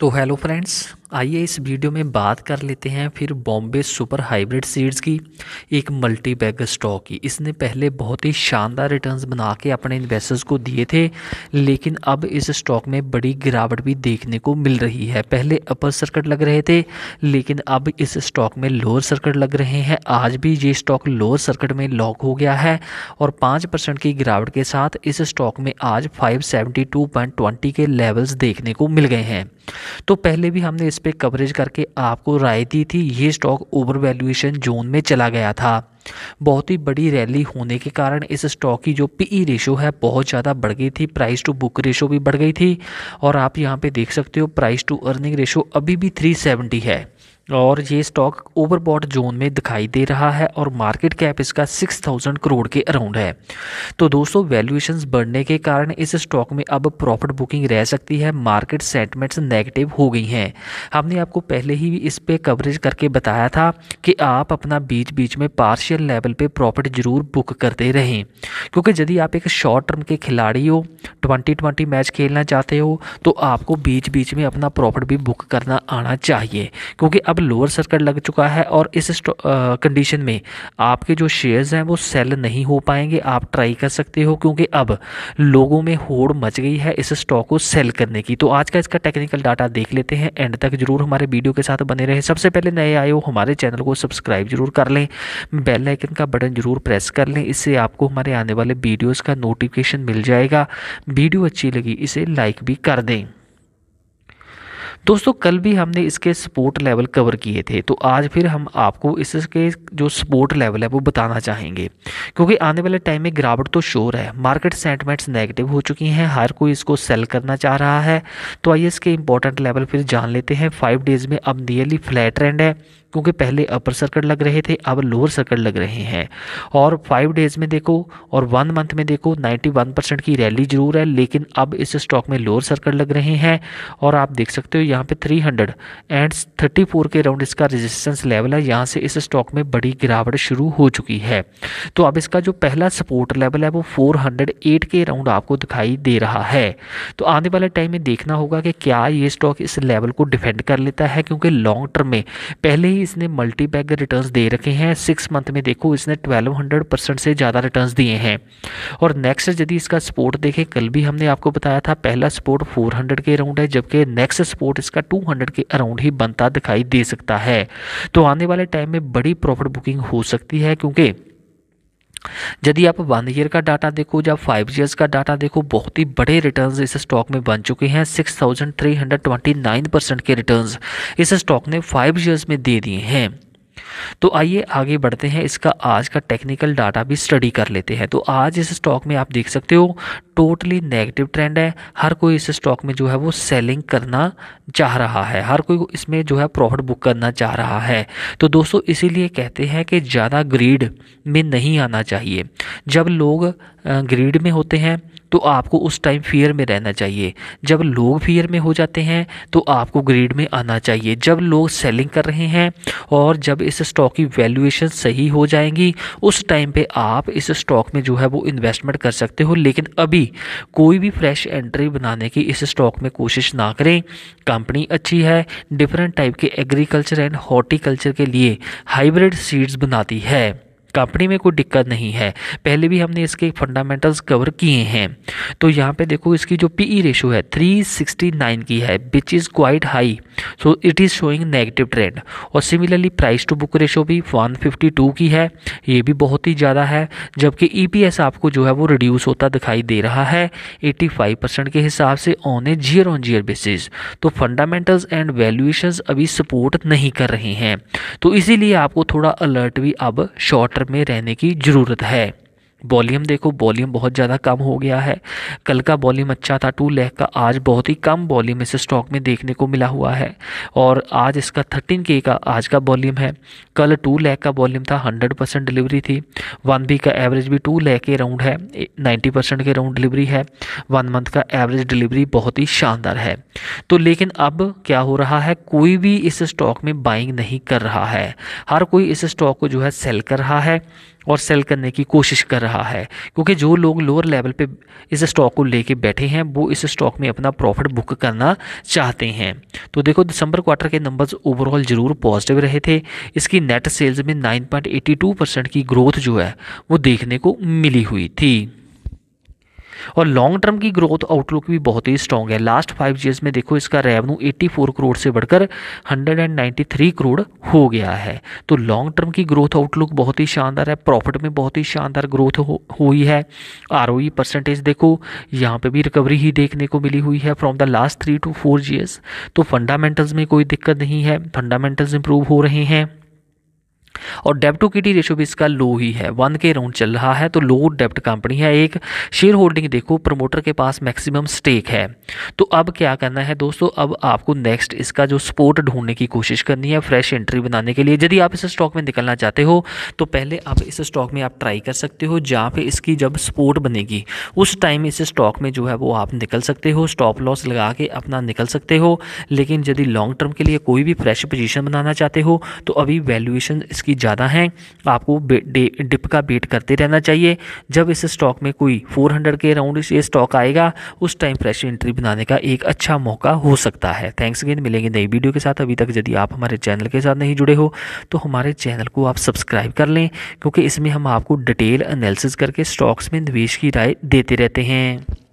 तो hello friends आइए इस वीडियो में बात कर लेते हैं फिर बॉम्बे सुपर हाइब्रिड सीड्स की एक मल्टी बैग स्टॉक की इसने पहले बहुत ही शानदार रिटर्न्स बना के अपने इन्वेस्टर्स को दिए थे लेकिन अब इस स्टॉक में बड़ी गिरावट भी देखने को मिल रही है पहले अपर सर्किट लग रहे थे लेकिन अब इस स्टॉक में लोअर सर्किट लग रहे हैं आज भी ये स्टॉक लोअर सर्किट में लॉक हो गया है और पाँच परसेंट की गिरावट के साथ इस स्टॉक में आज फाइव के लेवल्स देखने को मिल गए हैं तो पहले भी हमने इस पे कवरेज करके आपको राय दी थी ये स्टॉक ओवर वैल्यूएशन जोन में चला गया था बहुत ही बड़ी रैली होने के कारण इस स्टॉक की जो पीई रेशो e है बहुत ज़्यादा बढ़ गई थी प्राइस टू बुक रेशो भी बढ़ गई थी और आप यहाँ पे देख सकते हो प्राइस टू अर्निंग रेशो अभी भी 370 है और ये स्टॉक ओवरबॉट जोन में दिखाई दे रहा है और मार्केट कैप इसका 6000 करोड़ के अराउंड है तो दोस्तों वैल्यूएशंस बढ़ने के कारण इस स्टॉक में अब प्रॉफिट बुकिंग रह सकती है मार्केट सेंटमेंट्स नेगेटिव हो गई हैं हमने आपको पहले ही इस पर कवरेज करके बताया था कि आप अपना बीच बीच में पार्शियल लेवल पर प्रॉफिट ज़रूर बुक करते रहें क्योंकि यदि आप एक शॉर्ट टर्म के खिलाड़ी हो ट्वेंटी ट्वेंटी मैच खेलना चाहते हो तो आपको बीच बीच में अपना प्रॉफिट भी बुक करना आना चाहिए क्योंकि अब पर लोअर सर्कट लग चुका है और इस कंडीशन में आपके जो शेयर्स हैं वो सेल नहीं हो पाएंगे आप ट्राई कर सकते हो क्योंकि अब लोगों में होड़ मच गई है इस स्टॉक को सेल करने की तो आज का इसका टेक्निकल डाटा देख लेते हैं एंड तक जरूर हमारे वीडियो के साथ बने रहे सबसे पहले नए आए हो हमारे चैनल को सब्सक्राइब जरूर कर लें बेल आइकन का बटन जरूर प्रेस कर लें इससे आपको हमारे आने वाले वीडियोज़ का नोटिफिकेशन मिल जाएगा वीडियो अच्छी लगी इसे लाइक भी कर दें दोस्तों कल भी हमने इसके सपोर्ट लेवल कवर किए थे तो आज फिर हम आपको इसके जो सपोर्ट लेवल है वो बताना चाहेंगे क्योंकि आने वाले टाइम में गिरावट तो शोर है मार्केट सेंटमेंट्स नेगेटिव हो चुकी हैं हर कोई इसको सेल करना चाह रहा है तो आइए इसके इंपॉर्टेंट लेवल फिर जान लेते हैं फाइव डेज़ में अब नियरली फ्लैट ट्रेंड है क्योंकि पहले अपर सर्कट लग रहे थे अब लोअर सर्कट लग रहे हैं और फाइव डेज़ में देखो और वन मंथ में देखो 91 परसेंट की रैली जरूर है लेकिन अब इस स्टॉक में लोअर सर्कट लग रहे हैं और आप देख सकते हो यहाँ यहाँ पे 300 हंड्रेड एंड थर्टी के अराउंड इसका रेजिस्टेंस लेवल है यहाँ से इस स्टॉक में बड़ी गिरावट शुरू हो चुकी है तो अब इसका जो पहला सपोर्ट लेवल है वो 408 के अराउंड आपको दिखाई दे रहा है तो आने वाले टाइम में देखना होगा कि क्या ये स्टॉक इस लेवल को डिफेंड कर लेता है क्योंकि लॉन्ग टर्म में पहले ही इसने मल्टी बैग दे रखे हैं सिक्स मंथ में देखो इसने ट्वेल्व से ज़्यादा रिटर्न दिए हैं और नेक्स्ट यदि इसका सपोर्ट देखें कल भी हमने आपको बताया था पहला सपोर्ट फोर के अराउंड है जबकि नेक्स्ट सपोर्ट इसका 200 के अराउंड ही बनता दिखाई दे सकता है तो आने वाले टाइम में बड़ी प्रॉफिट बुकिंग हो सकती है क्योंकि यदि आप वन ईयर का डाटा देखो या फाइव ईयर्स का डाटा देखो बहुत ही बड़े रिटर्न्स इस स्टॉक में बन चुके हैं six thousand three hundred twenty nine percent के रिटर्न्स इस स्टॉक ने फाइव ईयर्स में दे दिए हैं तो आइए आगे बढ़ते हैं इसका आज का टेक्निकल डाटा भी स्टडी कर लेते हैं तो आज इस स्टॉक में आप देख सकते हो टोटली नेगेटिव ट्रेंड है हर कोई इस स्टॉक में जो है वो सेलिंग करना चाह रहा है हर कोई इसमें जो है प्रॉफिट बुक करना चाह रहा है तो दोस्तों इसीलिए कहते हैं कि ज़्यादा ग्रीड में नहीं आना चाहिए जब लोग ग्रीड में होते हैं तो आपको उस टाइम फियर में रहना चाहिए जब लोग फियर में हो जाते हैं तो आपको ग्रेड में आना चाहिए जब लोग सेलिंग कर रहे हैं और जब इस स्टॉक की वैल्यूएशन सही हो जाएंगी उस टाइम पे आप इस स्टॉक में जो है वो इन्वेस्टमेंट कर सकते हो लेकिन अभी कोई भी फ्रेश एंट्री बनाने की इस स्टॉक में कोशिश ना करें कंपनी अच्छी है डिफरेंट टाइप के एग्रीकल्चर एंड हॉर्टिकल्चर के लिए हाइब्रिड सीड्स बनाती है कंपनी में कोई दिक्कत नहीं है पहले भी हमने इसके फंडामेंटल्स कवर किए हैं तो यहाँ पे देखो इसकी जो पीई रेशो e है 369 की है which is quite high so it is showing negative trend और similarly price to book ratio भी 152 की है ये भी बहुत ही ज़्यादा है जबकि ईपीएस e आपको जो है वो रिड्यूस होता दिखाई दे रहा है 85 परसेंट के हिसाब से ऑन ए जियर ऑन जियर बेसिस तो फंडामेंटल्स एंड वैल्यूएशंस अभी सपोर्ट नहीं कर रहे हैं तो इसीलिए आपको थोड़ा अलर्ट भी अब शॉर्ट में रहने की ज़रूरत है वॉल्यूम देखो वॉल्यूम बहुत ज़्यादा कम हो गया है कल का वॉल्यूम अच्छा था टू लैख का आज बहुत ही कम वॉल्यूम इस स्टॉक में देखने को मिला हुआ है और आज इसका थर्टीन के का आज का वॉल्यूम है कल टू लैख का वॉल्यूम था हंड्रेड परसेंट डिलीवरी थी वन वीक का एवरेज भी टू लैख के राउंड है नाइन्टी परसेंट के राउंड डिलीवरी है वन मंथ का एवरेज डिलीवरी बहुत ही शानदार है तो लेकिन अब क्या हो रहा है कोई भी इस स्टॉक में बाइंग नहीं कर रहा है हर कोई इस स्टॉक को जो है सेल कर रहा है और सेल करने की कोशिश कर रहा रहा है क्योंकि जो लोग लोअर लेवल पे इस स्टॉक को लेके बैठे हैं वो इस स्टॉक में अपना प्रॉफिट बुक करना चाहते हैं तो देखो दिसंबर क्वार्टर के नंबर्स ओवरऑल ज़रूर पॉजिटिव रहे थे इसकी नेट सेल्स में 9.82 परसेंट की ग्रोथ जो है वो देखने को मिली हुई थी और लॉन्ग टर्म की ग्रोथ आउटलुक भी बहुत ही स्ट्रॉन्ग है लास्ट फाइव ईयर्स में देखो इसका रेवन्यू 84 करोड़ से बढ़कर 193 करोड़ हो गया है तो लॉन्ग टर्म की ग्रोथ आउटलुक बहुत ही शानदार है प्रॉफिट में बहुत ही शानदार ग्रोथ हो, हुई है आर परसेंटेज e देखो यहाँ पे भी रिकवरी ही देखने को मिली हुई है from the last three to four years तो फंडामेंटल्स में कोई दिक्कत नहीं है फंडामेंटल्स इंप्रूव हो रहे हैं और डेप्ट टू किटी रेशो भी इसका लो ही है वन के राउंड चल रहा है तो लो डेप्ट कंपनी है एक शेयर होल्डिंग देखो प्रमोटर के पास मैक्सिमम स्टेक है तो अब क्या करना है दोस्तों अब आपको नेक्स्ट इसका जो सपोर्ट ढूंढने की कोशिश करनी है फ्रेश एंट्री बनाने के लिए यदि आप इस स्टॉक में निकलना चाहते हो तो पहले आप इस स्टॉक में आप ट्राई कर सकते हो या फिर इसकी जब सपोर्ट बनेगी उस टाइम इस स्टॉक में जो है वो आप निकल सकते हो स्टॉप लॉस लगा के अपना निकल सकते हो लेकिन यदि लॉन्ग टर्म के लिए कोई भी फ्रेश पोजिशन बनाना चाहते हो तो अभी वैल्यूएशन इसकी ज़्यादा हैं आपको डिप का वेट करते रहना चाहिए जब इस स्टॉक में कोई 400 के अराउंड ये स्टॉक आएगा उस टाइम फ्रेश एंट्री बनाने का एक अच्छा मौका हो सकता है थैंक्स अगेन मिलेंगे नई वीडियो के साथ अभी तक यदि आप हमारे चैनल के साथ नहीं जुड़े हो तो हमारे चैनल को आप सब्सक्राइब कर लें क्योंकि इसमें हम आपको डिटेल एनालिसिस करके स्टॉक्स में निवेश की राय देते रहते हैं